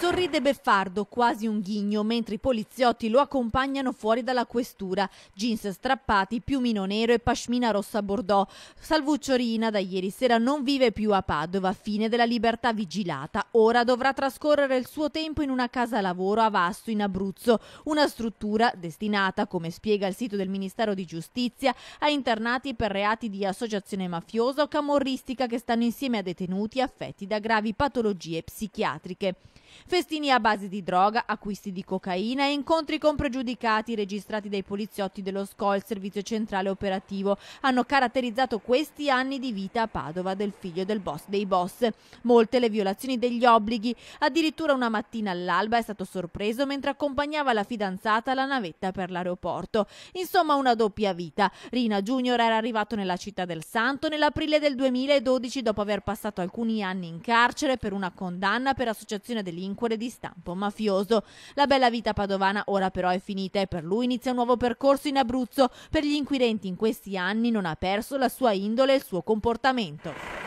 Sorride beffardo, quasi un ghigno, mentre i poliziotti lo accompagnano fuori dalla questura. Jeans strappati, piumino nero e pashmina rossa bordeaux. Salvucciorina da ieri sera non vive più a Padova, fine della libertà vigilata. Ora dovrà trascorrere il suo tempo in una casa lavoro a Vasto, in Abruzzo, una struttura destinata, come spiega il sito del Ministero di Giustizia, a internati per reati di associazione mafiosa o camorristica che stanno insieme a detenuti affetti da gravi patologie psichiatriche. Festini a base di droga, acquisti di cocaina e incontri con pregiudicati registrati dai poliziotti dello SCOL, Servizio Centrale Operativo, hanno caratterizzato questi anni di vita a Padova del figlio del boss dei boss. Molte le violazioni degli obblighi, addirittura una mattina all'alba è stato sorpreso mentre accompagnava la fidanzata alla navetta per l'aeroporto. Insomma una doppia vita. Rina Junior era arrivato nella città del Santo nell'aprile del 2012 dopo aver passato alcuni anni in carcere per una condanna per associazione delinquenziale rancore di stampo mafioso. La bella vita padovana ora però è finita e per lui inizia un nuovo percorso in Abruzzo. Per gli inquirenti in questi anni non ha perso la sua indole e il suo comportamento.